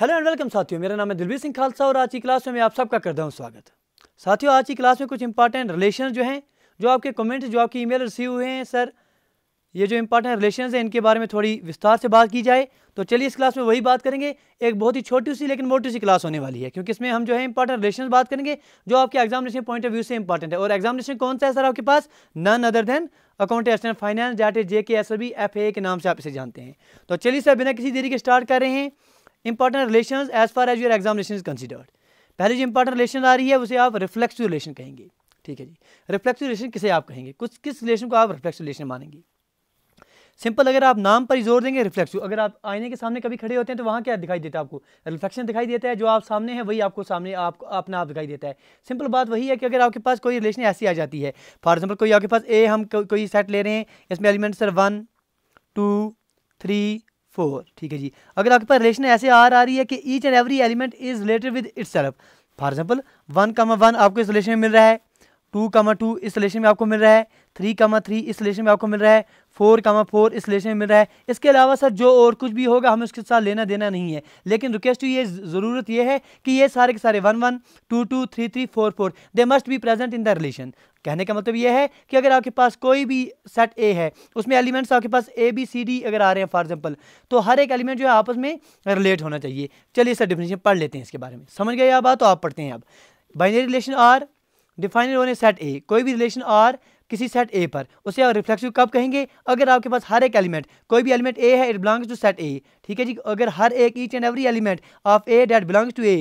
hello and welcome साथियों मेरा नाम है दिलवीर सिंह खालसा और आज की क्लास में मैं आप सबका करता हूँ स्वागत साथियों आज की क्लास में कुछ इंपॉर्टेंट रिलेशन जो हैं जो आपके कमेंट जो आपकी ईमेल रिसीव हुए हैं सर ये जो इंपॉर्टेंट रिलेशन हैं इनके बारे में थोड़ी विस्तार से बात की जाए तो चलिए इस क्लास में वही बात करेंगे एक बहुत ही छोटी सी लेकिन मोटी सी क्लास होने वाली है क्योंकि इसमें हम जो है इंपॉर्टेंट रिलेशन बात करेंगे जो आपके एग्जामिनेशन पॉइंट ऑफ व्यू से इंपॉर्टेंट है और एग्जामिनेशन कौन सा है सर आपके पास none other than account assistant finance डाटे जे के एस बी एफ ए के नाम से आप इसे जानते हैं तो चलिए सर बिना किसी देरी के स्टार्ट कर रहे हैं important relation as far as your examination is considered पहले जो इंपॉर्टेंट रिलेशन आ रही है उसे आप रिफ्लेक्सिव रिलेशन कहेंगे ठीक है जी रिफ्लेक्सिव रिलेशन किसे आप कहेंगे कुछ किस रिलेशन को आप रिफ्लेक्सिव रिलेशन मानेंगे सिंपल अगर आप नाम पर ही जोर देंगे रिफ्लेक्सिव अगर आप आईने के सामने कभी खड़े होते हैं तो वहाँ क्या दिखाई देता है आपको रिफ्लेक्शन दिखाई देता है जो आप सामने है वही आपको सामने आप अपना आप दिखाई देता है सिंपल बात वही है कि अगर आपके पास कोई रिलेशन ऐसी आ जाती है फॉर एग्जाम्पल कोई आपके पास ए हम को, कोई सेट ले रहे हैं इसमें elements sir one two three four ठीक है जी अगर आपके पास रिलेशन ऐसे आर आ रही है कि each and every element is related with its for example one का वन आपको इस रिलेशन में मिल रहा है टू कामा टू इस रिलेशन में आपको मिल रहा है थ्री कामा थ्री इस रिलेशन में आपको मिल रहा है फोर कामा फोर इस रिलेशन में मिल रहा है इसके अलावा सर जो और कुछ भी होगा हमें उसके साथ लेना देना नहीं है लेकिन रिक्वेस्ट ये ज़रूरत ये है कि ये सारे के सारे one one two two three three four four they must be present in the relation कहने का मतलब यह है कि अगर आपके पास कोई भी सेट ए है उसमें एलिमेंट्स आपके पास ए बी सी डी अगर आ रहे हैं फॉर एग्जाम्पल तो हर एक एलिमेंट जो है आपस में रिलेट होना चाहिए चलिए सर डिफिनेशन पढ़ लेते हैं इसके बारे में समझ गए आप बात तो आप पढ़ते हैं अब बाइनरी रिलेशन आर डिफाइनर होने सेट ए कोई भी रिलेशन आर किसी सेट ए पर उसे आप रिफ्लेक्सिव कब कहेंगे अगर आपके पास हर एक एलिमेंट कोई भी एलिमेंट ए है it belongs to set A ठीक है जी अगर हर एक each and every element of A that belongs to A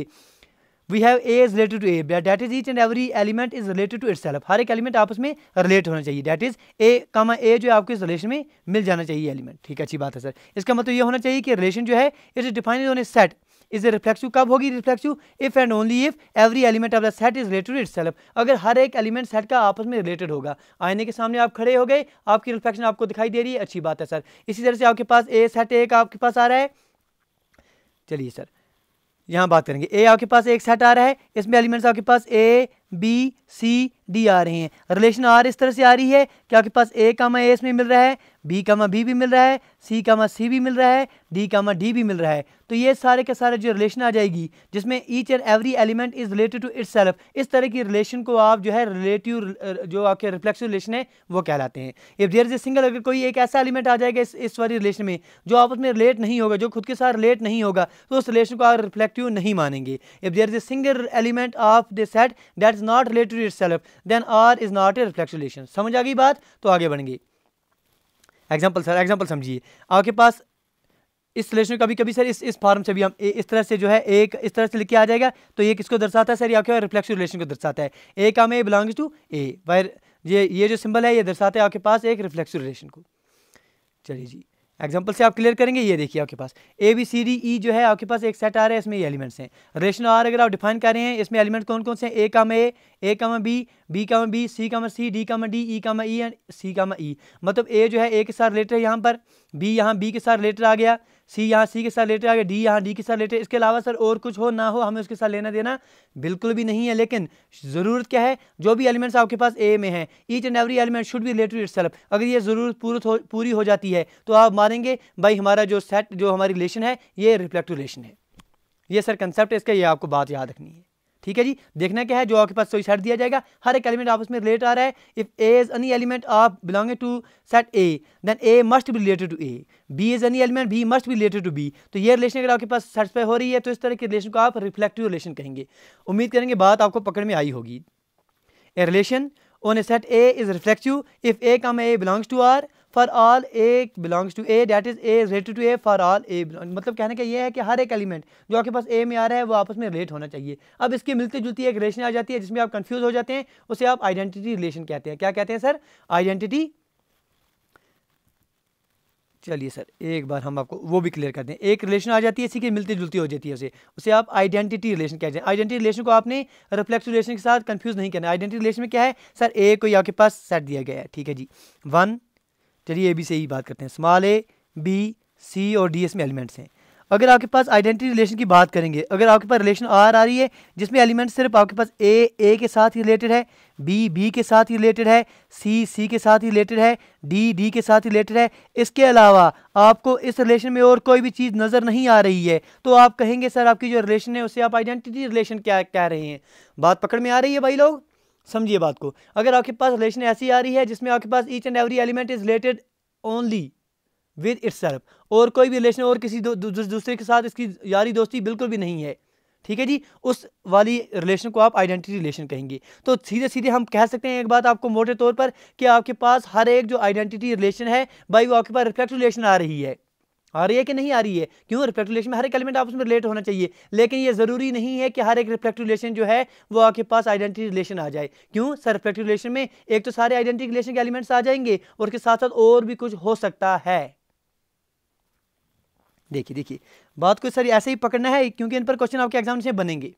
we have A is related to A that is each and every element is related to it हर एक element आपस में रिलेट होना चाहिए डैट इज ए कामा ए जो आपको इस relation में मिल जाना चाहिए एलिमेंट ठीक है अच्छी बात है सर इसका मतलब ये होना चाहिए कि रिलेशन जो है it is defined on a set is a reflexive कब होगी reflexive if and only if every element of the set is related itself अगर हर एक एलिमेंट सेट का आपस में रिलेटेड होगा आईने के सामने आप खड़े हो गए आपकी रिफ्लेक्शन आपको दिखाई दे रही है अच्छी बात है सर इसी तरह से आपके पास ए सेट एक आपके पास आ रहा है चलिए सर यहाँ बात करेंगे ए आपके पास एक सेट आ रहा है इसमें एलिमेंट्स आपके पास ए बी सी डी आ रहे हैं रिलेशन आर इस तरह से आ रही है कि आपके पास ए कामा ए इसमें मिल रहा है बी कामा बी भी मिल रहा है सी कामा सी भी मिल रहा है डी कामा डी भी मिल रहा है तो ये सारे के सारे जो रिलेशन आ जाएगी जिसमें each and every element is related to its इस तरह की रिलेशन को आप जो है रिलेटिव जो आपके रिफ्लेक्सिव रिलेशन है वो कहलाते हैं if there is a single अगर कोई एक ऐसा एलिमेंट आ जाएगा इस इस वाली रिलेशन में जो आपस में रिलेट नहीं होगा जो खुद के साथ रिलेट नहीं होगा तो उस रिलेशन को आप रिफ्लेक्टिव नहीं मानेंगे if there is a single element of the set that is not related to its then R is not a reflex relation समझ आ गई बात तो आगे बढ़ेंगे एग्जाम्पल सर एग्जाम्पल समझिए आपके पास इस रिलेशन कभी कभी सर इस इस फॉर्म से भी हम ए, इस तरह से जो है एक इस तरह से लिख के आ जाएगा तो ये किसको दर्शाता है सर आपके पास रिफ्लेक्स रिलेशन को दर्शाता है A comma A belongs to A where ये ये जो सिंबल है ये दर्शाता है आपके पास एक रिफ्लेक्स रिलेशन को चलिए जी एग्जाम्पल से आप क्लियर करेंगे ये देखिए आपके पास ए बी सी डी ई जो है आपके पास एक सेट आ रहा है इसमें ये एलिमेंट्स हैं रेशन आर अगर आप डिफाइन कर रहे हैं इसमें एलिमेंट कौन कौन से हैं ए काम ए ए का बी बी का बी सी का सी डी का डी ई का ई एंड सी कामा ई मतलब ए जो है ए के साथ रिलेटेड है यहाँ पर बी यहाँ बी के साथ रिलेटेड आ गया सी यहाँ सी के साथ रिलेटेड आ गया डी यहाँ डी के साथ रिलेटेड इसके अलावा सर और कुछ हो ना हो हमें उसके साथ लेना देना बिल्कुल भी नहीं है लेकिन ज़रूरत क्या है जो भी एलिमेंट्स आपके पास ए में है each and every element should भी रिलेटेड इट अगर ये ज़रूरत पूरी हो पूरी हो जाती है तो आप मानेंगे भाई हमारा जो सेट जो हमारी रिलेशन है ये रिफ्लेक्टिव रिलेशन है ये सर कंसेप्ट है इसका ये आपको बात याद रखनी है ठीक है जी देखना क्या है जो आपके पास सेट दिया जाएगा हर एक एलिमेंट आपस में रिलेट आ रहा है if A is any element of belonging to set A then A must be related to A B is any element B must be related to B तो ये रिलेशन अगर आपके पास सेटिसफाई हो रही है तो इस तरह के रिलेशन को आप रिफ्लेक्टिव रिलेशन कहेंगे उम्मीद करेंगे बात आपको पकड़ में आई होगी a relation on a set A is reflective if A comma A belongs to R for all A belongs to A that is A related to A for all A belong मतलब कहने का ये है कि हर एक element जो आपके पास ए में आ रहा है वो आपस में रिलेट होना चाहिए अब इसकी मिलती जुलती एक रिलेशन आ जाती है जिसमें आप कंफ्यूज हो जाते हैं उसे आप आइडेंटिटी रिलेशन कहते हैं क्या कहते हैं सर आइडेंटिटी चलिए सर एक बार हम आपको वो भी क्लियर कर दें एक रिलेशन आ जाती है इसी की मिलती जुलती हो जाती है उसे उसे आप आइडेंटिटी रिलेशन कहते हैं आइडेंटिटी रिलेशन को आपने रिफ्लेक्स रिलेशन के साथ कंफ्यूज नहीं करना आइडेंटिटी रिलेशन में क्या है सर ए को आपके पास सेट दिया गया है ठीक है जी वन चलिए ए बी से ही बात करते हैं स्मॉल ए बी सी और डी एस में एलिमेंट्स हैं अगर आपके पास आइडेंटिटी रिलेशन की बात करेंगे अगर आपके पास रिलेशन आर आ रही है जिसमें एलिमेंट सिर्फ आपके पास ए ए के साथ ही रिलेटेड है बी बी के साथ ही रिलेटेड है सी सी के साथ ही रिलेटेड है डी डी के साथ ही रिलेटेड है इसके अलावा आपको इस रिलेशन में और कोई भी चीज़ नज़र नहीं आ रही है तो आप कहेंगे सर आपकी जो रिलेशन है उसे आप आइडेंटिटी रिलेशन क्या कह रहे हैं बात पकड़ में आ रही है भाई लोग समझिए बात को अगर आपके पास रिलेशन ऐसी आ रही है जिसमें आपके पास each and every element is related only with its और कोई भी रिलेशन और किसी दूसरे के साथ इसकी यारी दोस्ती बिल्कुल भी नहीं है ठीक है जी उस वाली रिलेशन को आप आइडेंटिटी रिलेशन कहेंगे तो सीधे सीधे हम कह सकते हैं एक बात आपको मोटे तौर पर कि आपके पास हर एक जो आइडेंटिटी रिलेशन है भाई वो आपके पास रिफ्लेक्ट रिलेशन आ रही है आ रही है कि नहीं आ रही है क्यों रिफ्लेक्टिव रिलेशन में हर एक एलिमेंट आपस में रिलेट होना चाहिए लेकिन ये जरूरी नहीं है कि हर एक रिफ्लेक्टिव रिलेशन जो है वो आपके पास आइडेंटिटी रिलेशन आ जाए क्यों सर रिफ्लेक्टिव रिलेशन में एक तो सारे आइडेंटिटी रिलेशन के एलिमेंट्स आ जाएंगे और उसके साथ साथ और भी कुछ हो सकता है देखिए देखिए बात को सर ऐसे ही पकड़ना है क्योंकि इन पर क्वेश्चन आपके एग्जाम से बनेंगे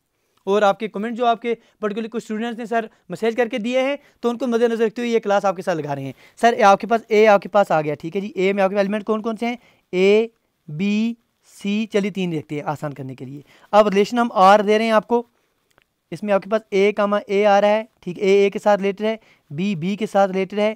और आपके कमेंट जो आपके पर्टिकुलर कुछ स्टूडेंट्स ने सर मैसेज करके दिए हैं तो उनको मद्देनजर रखते हुए ये क्लास आपके साथ लगा रहे हैं सर आपके पास ए आपके पास आ गया ठीक है जी ए में आपके एलिमेंट कौन कौन से हैं ए बी सी चलिए तीन देखते हैं आसान करने के लिए अब रिलेशन हम आर दे रहे हैं आपको इसमें आपके पास ए कामा ए आ रहा है ठीक ए ए के साथ रिलेटेड है बी बी के साथ रिलेटेड है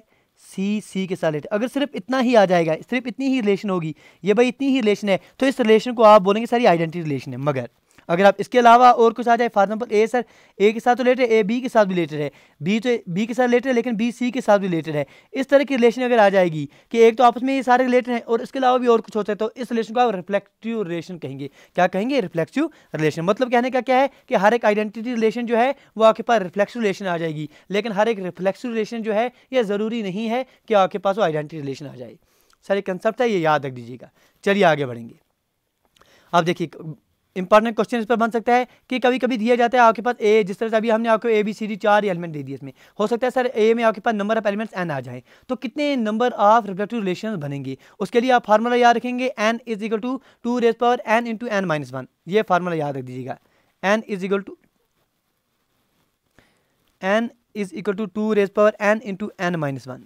सी सी के साथ रिलेटेड अगर सिर्फ इतना ही आ जाएगा सिर्फ इतनी ही रिलेशन होगी ये भाई इतनी ही रिलेशन है तो इस रिलेशन को आप बोलेंगे सारी आइडेंटिटी रिलेशन है मगर अगर आप इसके अलावा और कुछ आ जाए for example A sir A के साथ रिलेटेड है ए बी के साथ भी रिलेटेड है बी तो बी के साथ रिलेटेड है लेकिन बी सी के साथ भी रिलेटेड है इस तरह की रिलेशन अगर आ जाएगी कि एक तो आपस में ये सारे रिलेटेड हैं और इसके अलावा भी और कुछ होता है तो इस रिलेशन को आप रिफ्लेक्टिव रिलेशन कहेंगे क्या कहेंगे रिफ्लेक्टिव रिलेशन मतलब कहने का क्या है कि हर एक आइडेंटिटी रिलेशन जो है वो आपके पास रिफ्लेक्सिव रिलेशन आ जाएगी लेकिन हर एक रिफ्लेक्सिव रिलेशन जो है यह ज़रूरी नहीं है कि आपके पास वो आइडेंटिटी रिलेशन आ जाए सर एक कंसेप्ट है ये याद रख दीजिएगा चलिए आगे बढ़ेंगे अब देखिए इंपॉर्टेंट क्वेश्चन इस पर बन सकता है कि कभी कभी दिया जाता है आपके पास ए जिस तरह से अभी हमने आपको ए बी सी डी चार एलिमेंट दे दिए इसमें हो सकता है सर ए में आपके पास नंबर ऑफ एलिमेंट्स एन आ जाए तो कितने नंबर ऑफ रिफ्लेक्टिव रिलेशन बनेंगे उसके लिए आप फार्मूला याद रखेंगे N is equal to two raise power N into N minus one ये फार्मूला याद रख दीजिएगा N is equal to N is equal to two raise power N into N minus one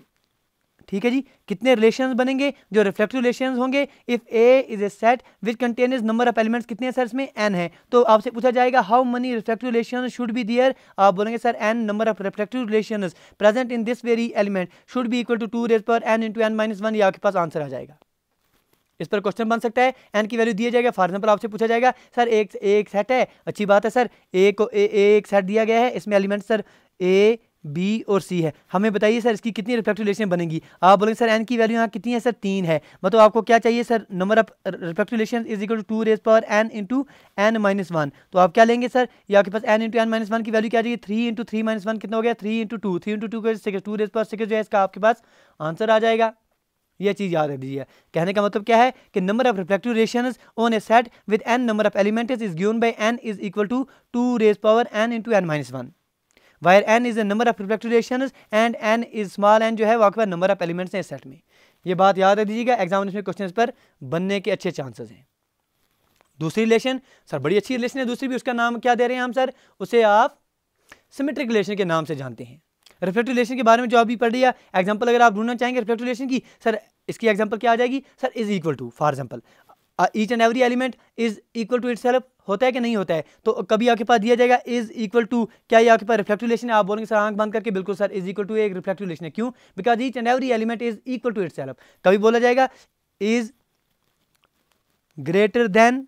ठीक है जी कितने रिलेशन बनेंगे जो रिफ्लेक्टिव रिलेशन होंगे if A is a set which contain is number of elements कितने सर इसमें N है तो आपसे पूछा जाएगा how many reflective relation should be there आप बोलेंगे sir N number of reflective relation present in this very element should be equal to two raise पर N into N minus one ये आपके पास आंसर आ जाएगा इस पर क्वेश्चन बन सकता है एन की वैल्यू दिया जाएगा फॉर एग्जाम्पल आपसे पूछा जाएगा सर एक एक सेट है अच्छी बात है सर ए को ए, ए एक सेट दिया गया है इसमें एलिमेंट सर ए बी और सी है हमें बताइए सर इसकी कितनी रिफ्लेक्टिव रिलेशन बनेगी आप बोलेंगे सर एन की वैल्यू यहाँ कितनी है सर तीन है मतलब आपको क्या चाहिए sir number of reflective relation is equal to two raise power N into N minus one तो आप क्या लेंगे सर ये आपके पास N into N minus one की वैल्यू क्या चाहिए three into three minus one कितना हो गया three into two three into two two raise power six जो है इसका आपके पास आंसर आ जाएगा यह चीज़ याद रख दीजिए कहने का मतलब क्या है कि number of reflective relation on a set with N number of element is given by N is equal to two raise power N into N minus one where N is the number of reflection and N is small N जो है वो आपके पास number of elements हैं set में ये बात याद रख दीजिएगा एग्जामिनेशन में क्वेश्चन पर बनने के अच्छे चांसेस हैं दूसरी रिलेशन सर बड़ी अच्छी रिलेशन है दूसरी भी उसका नाम क्या दे रहे हैं हम सर उसे आप सिमेट्रिक रिलेशन के नाम से जानते हैं रिफ्लेक्टिव रिलेशन के बारे में जो अभी पढ़ लिया एग्जांपल अगर आप ढूंढना चाहेंगे रिफ्लेक्टिव रिलेशन की सर इसकी एग्जांपल क्या आ जाएगी sir is equal to for example each and every element is equal to it होता है कि नहीं होता है तो कभी आपके पास दिया जाएगा इज इक्वल टू क्या ये आपके पास रिफ्लेक्टिव रिलेशन है आप बोलेंगे सर आंख बंद करके बिल्कुल सर इज इक्वल टू एक रिफ्लेक्टिव रिलेशन है क्यों because each and every element is equal to it कभी बोला जाएगा इज ग्रेटर देन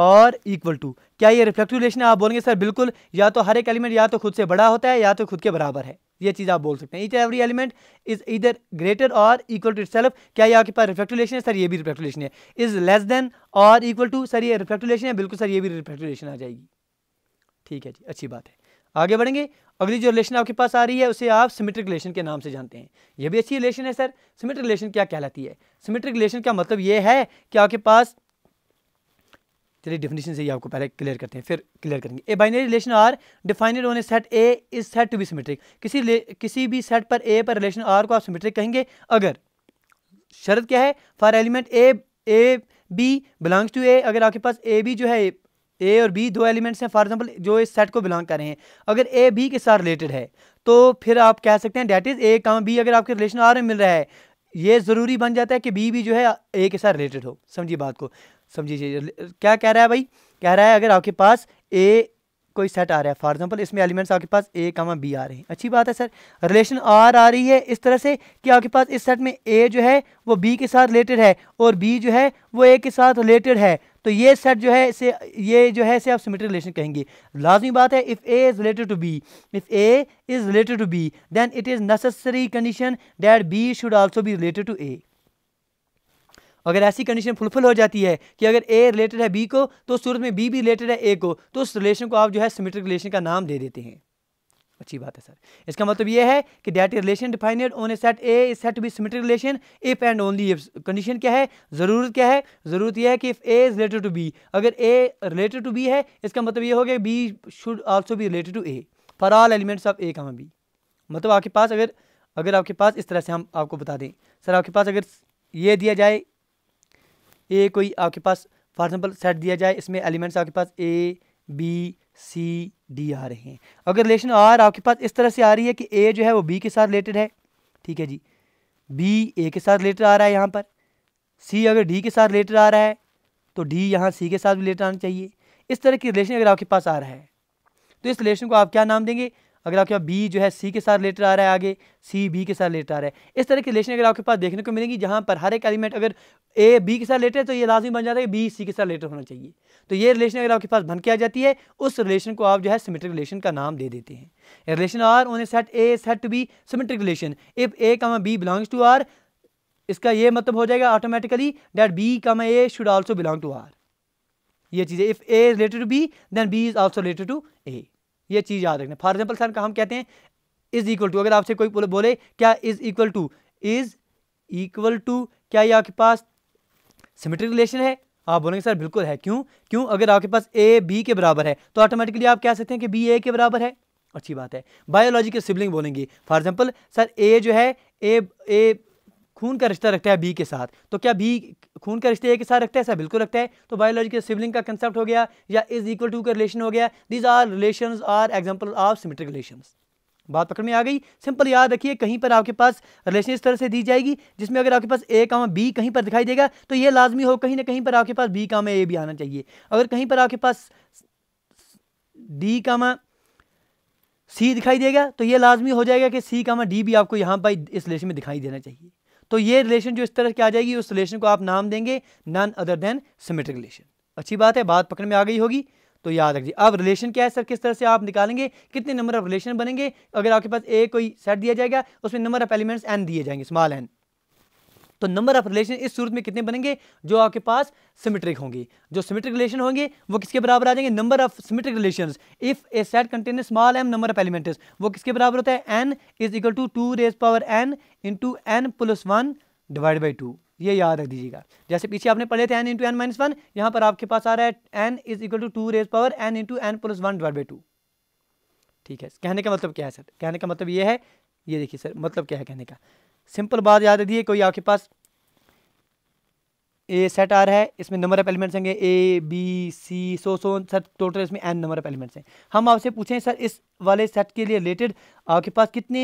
और इक्वल टू क्या ये रिफ्लेक्टिव रिलेशन है आप बोलेंगे सर बिल्कुल या तो हर एक एलिमेंट या तो खुद से बड़ा होता है या तो खुद के बराबर है ये चीज़ आप बोल सकते हैं each every element is either greater और इक्वल टू सेल्फ क्या ये आपके पास रिफ्लेक्टुलेशन है सर ये भी रिफ्लेक्टुलेशन है इज लेस देन और इक्वल टू सर ये रिफ्लेक्टुलेशन है बिल्कुल सर ये भी रिफ्लेक्टुलेशन आ जाएगी ठीक है जी अच्छी बात है आगे बढ़ेंगे अगली जो रिलेशन आपके पास आ रही है उसे आप सिमेट्रिक रिलेशन के नाम से जानते हैं यह भी अच्छी रिलेशन है सर सिमेट्रिक रिलेशन क्या कहलाती है सिमेट्रिक रिलेशन का मतलब यह है कि आपके पास चलिए डिफिनीशन से ही आपको पहले क्लियर करते हैं फिर क्लियर करेंगे a binary relation R defined on a set A is said to be symmetric किसी किसी भी सेट पर ए पर रिलेशन आर को आप सिमेट्रिक कहेंगे अगर शर्त क्या है for element A A B belongs to A अगर आपके पास ए बी जो है ए और बी दो एलिमेंट्स हैं फॉर एग्जाम्पल जो इस सेट को बिलोंग कर रहे हैं अगर ए बी के साथ रिलेटेड है तो फिर आप कह सकते हैं डेट इज़ ए काम बी अगर आपके रिलेशन आर में मिल रहा है ये ज़रूरी बन जाता है कि बी भी जो है ए के साथ रिलेटेड हो समझिए बात को समझिए क्या कह रहा है भाई कह रहा है अगर आपके पास ए कोई सेट आ रहा है फॉर एग्जाम्पल इसमें एलिमेंट्स आपके पास ए कामा बी आ रहे हैं अच्छी बात है सर रिलेशन आर आ रही है इस तरह से कि आपके पास इस सेट में ए जो है वो बी के साथ रिलेटेड है और बी जो है वो ए के साथ रिलेटेड है तो ये सेट जो है इसे ये जो है इसे आप सिमेट्रिक रिलेशन कहेंगे लाजमी बात है if A is related to B if A is related to B then it is necessary condition that B should also be related to A अगर ऐसी कंडीशन फुलफिल हो जाती है कि अगर ए रिलेटेड है बी को तो सूरत में बी भी रिलेटेड है ए को तो उस रिलेशन तो को आप जो है सिमेट्रिक रिलेशन का नाम दे देते हैं अच्छी बात है सर इसका मतलब यह है कि that relation defined on a set A is said to be symmetric relation if and only if condition क्या है जरूरत क्या है जरूरत यह है कि if A is related to B अगर ए रिलेटेड टू बी है इसका मतलब ये हो गया B should also be related to A for all elements of A का बी मतलब आपके पास अगर अगर आपके पास इस तरह से हम आपको बता दें सर आपके पास अगर ये दिया जाए ए कोई आपके पास फॉर एग्जाम्पल सेट दिया जाए इसमें एलिमेंट्स आपके पास ए बी सी डी आ रहे हैं अगर रिलेशन आर आपके पास इस तरह से आ रही है कि ए जो है वो बी के साथ रिलेटेड है ठीक है जी बी ए के साथ रिलेटेड आ रहा है यहाँ पर सी अगर डी के साथ रिलेटेड आ रहा है तो डी यहाँ सी के साथ भी रिलेटेड आना चाहिए इस तरह की रिलेशन अगर आपके पास आ रहा है तो इस रिलेशन को आप क्या नाम देंगे अगर आपके पास बी जो है सी के साथ रिलेटेड आ रहा है आगे सी बी के साथ रिलेटेड आ रहा है इस तरह की रिलेशन अगर आपके पास देखने को मिलेगी जहाँ पर हर एक एलिमेंट अगर ए बी के साथ रिलेटेड है तो ये लाजमी बन जाता है कि बी सी के साथ रिलेटेड होना चाहिए तो ये रिलेशन अगर आपके पास बन के आ जाती है उस रिलेशन को आप जो है सिमेट्रिक रिलेशन का नाम दे देते हैं relation R on a set A set to be symmetric relation if A का बी बिलोंग्स टू आर इसका ये मतलब हो जाएगा ऑटोमेटिकली डैट बी का A should also belong to R ये चीज़ें if A is related to B then B is also related to A ये चीज़ याद रखना फॉर एग्जाम्पल सर हम कहते हैं इज़ इक्वल टू अगर आपसे कोई बोले क्या is equal to is equal to क्या ये आपके पास सिमेट्रिक रिलेशन है आप बोलेंगे सर बिल्कुल है क्यों क्यों अगर आपके पास ए बी के बराबर है तो ऑटोमेटिकली आप कह सकते हैं कि बी ए के बराबर है अच्छी बात है बायोलॉजी के सिबलिंग बोलेंगे फॉर एग्जाम्पल सर ए जो है ए ए खून का रिश्ता रखता है बी के साथ तो क्या बी खून का रिश्ता ए के साथ रखता है ऐसा बिल्कुल रखता है तो बायोलॉजिकल सिबलिंग का कंसेप्ट हो गया या इज इक्वल टू का रिलेशन हो गया these are relation are example of symmetric relation बात पकड़ में आ गई सिंपल याद रखिए कहीं पर आपके पास रिलेशन इस तरह से दी जाएगी जिसमें अगर आपके पास ए काम बी कहीं पर दिखाई देगा तो ये लाजमी हो कहीं ना कहीं पर आपके पास बी काम ए भी आना चाहिए अगर कहीं पर आपके पास डी कामा सी दिखाई देगा तो ये लाजमी हो जाएगा कि सी काम डी भी आपको यहाँ पर इस रिलेशन में दिखाई देना चाहिए तो ये रिलेशन जो इस तरह की आ जाएगी उस रिलेशन को आप नाम देंगे none other than symmetric relation अच्छी बात है बात पकड़ में आ गई होगी तो याद रखिए अब रिलेशन क्या है सर किस तरह से आप निकालेंगे कितने नंबर ऑफ रिलेशन बनेंगे अगर आपके पास ए कोई सेट दिया जाएगा उसमें नंबर ऑफ एलिमेंट्स एन दिए जाएंगे स्मॉल एन तो नंबर ऑफ रिलेशन इस सूरत में कितने बनेंगे जो आपके पास सिमेट्रिक होंगे जो सिमेट्रिक रिलेशन होंगे वो किसके बराबर आ जाएंगे number of symmetric relation if a set contain small M number of element वो किसके बराबर होता है N is equal to two raise power N into N plus one divide by two ये याद रख दीजिएगा जैसे पीछे आपने पढ़े थे N into N minus one यहां पर आपके पास आ रहा है N is equal to two raise power N into N plus one divide by two ठीक है कहने का मतलब क्या है सर कहने का मतलब ये है ये देखिए सर मतलब क्या है कहने का सिंपल बात याद रखिए कोई आपके पास ए सेट आ रहा है इसमें नंबर ऑफ एलिमेंट्स होंगे A B C so so sir total इसमें एन नंबर ऑफ एलिमेंट्स हैं हम आपसे पूछें सर इस वाले सेट के लिए रिलेटेड आपके पास कितने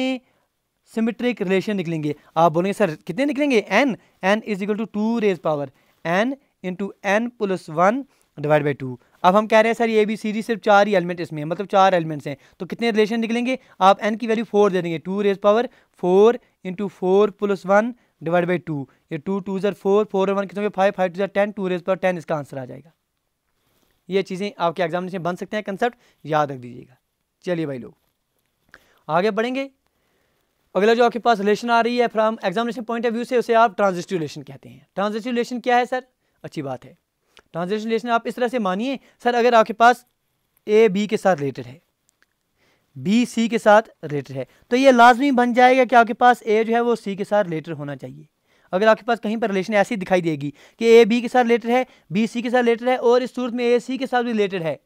सिमेट्रिक रिलेशन निकलेंगे आप बोलेंगे सर कितने निकलेंगे N N is equal to two raise power N into N plus one divide by two अब हम कह रहे हैं सर ये बी सी डी सिर्फ चार ही एलिमेंट इसमें मतलब चार एलिमेंट्स हैं तो कितने रिलेशन निकलेंगे आप एन की वैल्यू फोर दे देंगे two raise power four into four plus one divide by two ये टू टू ज़र फोर फोर वन कितने फाइव फाइव टू ज़र ten two raise power ten इसका आंसर आ जाएगा ये चीज़ें आपके एग्जामिनेशन बन सकते हैं कंसेप्ट याद रख दीजिएगा चलिए भाई लोग आगे बढ़ेंगे अगला जो आपके पास रिलेशन आ रही है from examination point of view से उसे आप ट्रांजिस्टिव रिलेशन कहते हैं ट्रांजिस्टिव रिलेशन क्या है सर अच्छी बात है ट्रांसलेशन रिलेशन आप इस तरह से मानिए सर अगर आपके पास ए बी के साथ रिलेटेड है बी सी के साथ रिलेटेड है तो ये लाजमी बन जाएगा कि आपके पास ए जो है वो सी के साथ रिलेटेड होना चाहिए अगर आपके पास कहीं पर रिलेशन ऐसी दिखाई देगी कि ए बी के साथ रिलेटेड है बी सी के साथ रिलेटेड है और इस सूरत में ए सी के साथ रिलेटेड है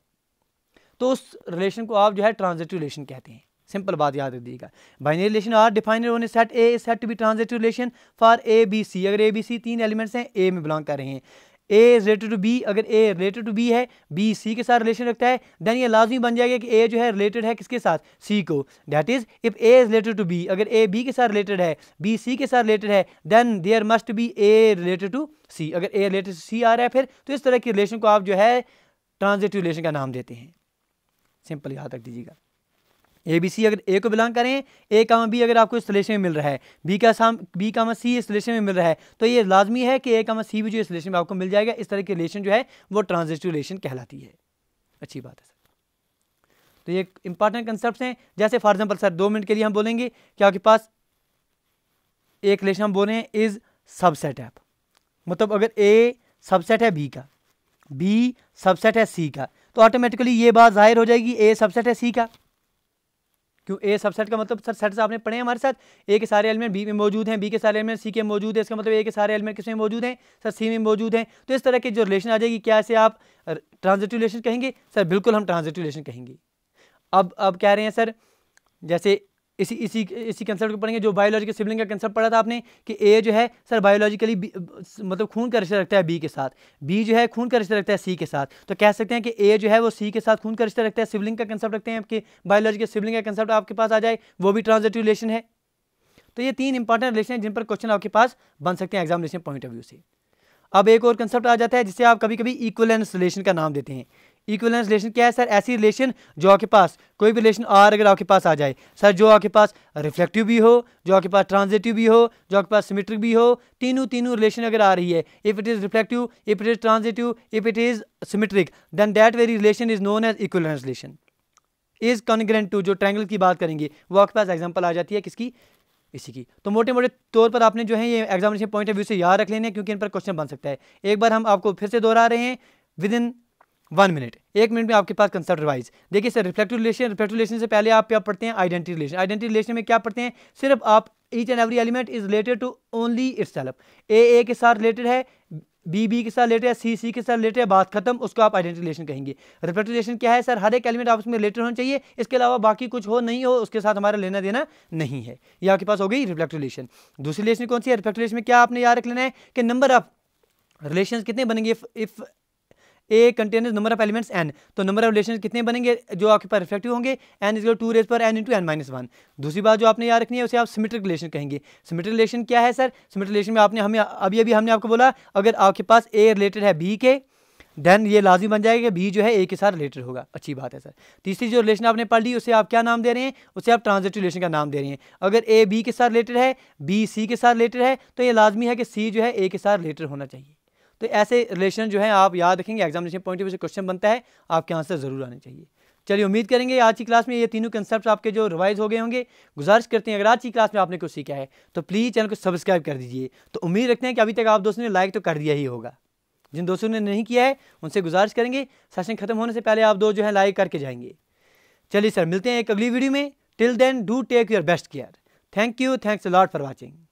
तो उस रिलेशन को आप जो है ट्रांजिटिव रिलेशन कहते हैं सिंपल बात याद रखिएगा binary relation are defined on set A set to B transitive relation for A B C अगर ए बी सी तीन एलिमेंट्स हैं ए में बिलोंग कर रहे हैं A is related to B अगर ए रिलेटेड टू बी है बी सी के साथ रिलेशन रखता है देन ये लाजमी बन जाएगा कि ए जो है रिलेटेड है किसके साथ सी को that is if A is related to B अगर ए बी के साथ रिलेटेड है बी सी के साथ रिलेटेड है then there must be A related to C अगर ए रिलेटेड टू सी आ रहा है फिर तो इस तरह की रिलेशन को आप जो है ट्रांजिटिव रिलेशन का नाम देते हैं सिंपल याद रख दीजिएगा ए बी सी अगर ए को बिलोंग करें ए कामा बी अगर आपको इस रिलेशन में मिल रहा है बी का साम बी कामा सी इस रिलेशन में मिल रहा है तो ये लाजमी है कि ए कामा सी भी जो इस रिलेशन में आपको मिल जाएगा इस तरह की रिलेशन जो है वो ट्रांजिटिव रिलेशन कहलाती है अच्छी बात है सर तो ये इंपॉर्टेंट कंसेप्ट हैं जैसे फॉर एग्जाम्पल सर दो मिनट के लिए हम बोलेंगे कि आपके पास एक रिलेशन हम बोल रहे हैं इज़ सबसेट ऐप मतलब अगर ए सबसेट है बी का बी सबसेट है सी का तो ऑटोमेटिकली ये बात जाहिर हो जाएगी ए सबसेट है सी का क्यों ए सबसेट का मतलब सर सेट आपने पढ़े हैं हमारे साथ ए के सारे एलिमेंट बी में मौजूद हैं बी के सारे एलिमेंट सी के मौजूद है इसका मतलब ए के सारे एलिमेंट किस में मौजूद हैं सर सी में मौजूद हैं तो इस तरह की जो रिलेशन आ जाएगी क्या इसे आप ट्रांजिटिव रिलेशन कहेंगे सर बिल्कुल हम ट्रांजिटिव रिलेशन कहेंगे अब अब कह रहे हैं सर जैसे इसी इसी इसी कंसेप्ट को पढ़ेंगे जो बायोलॉजिकल सिबलिंग का कंसेप्ट पढ़ा था आपने कि ए जो है सर बायोलॉजिकली मतलब खून का रिश्ता रखता है बी के साथ बी जो है खून का रिश्ता रखता है सी के साथ तो कह सकते हैं कि ए जो है वो सी के साथ खून का रिश्ता रखता है सिबलिंग का कंसेप्ट रखते हैं आपके बायोलॉजिकल सिबलिंग का कंसेप्ट आपके पास आ जाए वो भी ट्रांजिटिव रिलेशन है तो ये तीन इंपॉर्टेंट रिलेशन है जिन पर क्वेश्चन आपके पास बन सकते हैं एग्जामिनेशन पॉइंट ऑफ व्यू से अब एक और कंसेप्ट आ जाता है जिसे आप कभी कभी इक्वलेंस रिलेशन का नाम देते हैं इक्वल रिलेशन क्या है सर ऐसी रिलेशन जो आपके पास कोई भी रिलेशन आर अगर आपके पास आ जाए सर जो आपके पास रिफ्लेक्टिव भी हो जो आपके पास ट्रांजिटिव भी हो जो आपके पास सिमेट्रिक भी हो तीनों तीनों रिलेशन अगर आ रही है if it is reflective if it is transitive if it is symmetric then that very relation is known as equal relation is congruent to जो ट्रैंगल की बात करेंगे वो आपके पास एग्जाम्पल आ जाती है किसकी इसी की तो मोटे मोटे तौर पर आपने जो है ये एग्जामिनेशन पॉइंट ऑफ व्यू से याद रख लेने क्योंकि इन पर क्वेश्चन बन सकता है एक बार हम आपको फिर से दोहरा रहे हैं विद इन वन मिनट एक मिनट में आपके पास कंसेप्ट रिवाइज देखिए sir reflective relation reflective relation से पहले आप क्या पढ़ते हैं आइडेंटिटी रिलेशन आइडेंटिटी रिलेशन में क्या पढ़ते हैं सिर्फ आप each and every element is related to only its A A के साथ रिलेटेड है बी बी के साथ रिलेटेड है सी सी के साथ रिलेटेड है बात खत्म उसको आप आइडेंटिटी रिलेशन कहेंगे रिफ्लेक्टिव रिलेशन क्या है सर हर एक एलिमेंट आपस में रिलेटेड होना चाहिए इसके अलावा बाकी कुछ हो नहीं हो उसके साथ हमारा लेना देना नहीं है ये आपके पास हो गई रिफ्लेक्टिव रिलेशन दूसरी रिलेशन कौन सी है रिफ्लेक्टिव रिलेशन में क्या आपने याद रख लेना है कि नंबर ऑफ रिलेशन कितने बनेंगे if if a containers number of elements n तो नंबर ऑफ रिलेशन कितने बनेंगे जो आपके पास रिफ्लेक्टिव होंगे एन इज टू रेज पर N into N minus one दूसरी बात जो आपने याद रखनी है उसे आप सिमेट्रिक रिलेशन कहेंगे सिमेट्रिक रिलेशन क्या है सर सिमेट्रिक रिलेशन में आपने हमें अभी अभी हमने आपको बोला अगर आपके पास ए रिलेटेड है बी के देन ये लाजमी बन जाएगा कि बी जो है ए के साथ रिलेटेड होगा अच्छी बात है सर तीसरी जो रिलेशन आपने पढ़ ली उसे आप क्या नाम दे रहे हैं उसे आप ट्रांजिटिव रिलेशन का नाम दे रहे हैं अगर ए बी के साथ रिलेटेड है बी सी के साथ रिलेटेड है तो ये लाजमी है कि सी जो है ए के साथ रिलेटेड होना चाहिए तो ऐसे रिलेशन जो है आप याद रखेंगे एग्जामिनेशन पॉइंट ऑफ व्यू से क्वेश्चन बनता है आपके आंसर ज़रूर आने चाहिए चलिए उम्मीद करेंगे आज की क्लास में ये तीनों कंसेप्ट आपके जो रिवाइज हो गए होंगे गुजारिश करते हैं अगर आज की क्लास में आपने कुछ सीखा है तो प्लीज़ चैनल को सब्सक्राइब कर दीजिए तो उम्मीद रखते हैं कि अभी तक आप दोस्तों ने लाइक तो कर दिया ही होगा जिन दोस्तों ने नहीं किया है उनसे गुजारिश करेंगे सेशन खत्म होने से पहले आप दो जो है लाइक करके जाएंगे चलिए सर मिलते हैं एक अगली वीडियो में till then do take your best care thank you thanks lot for watching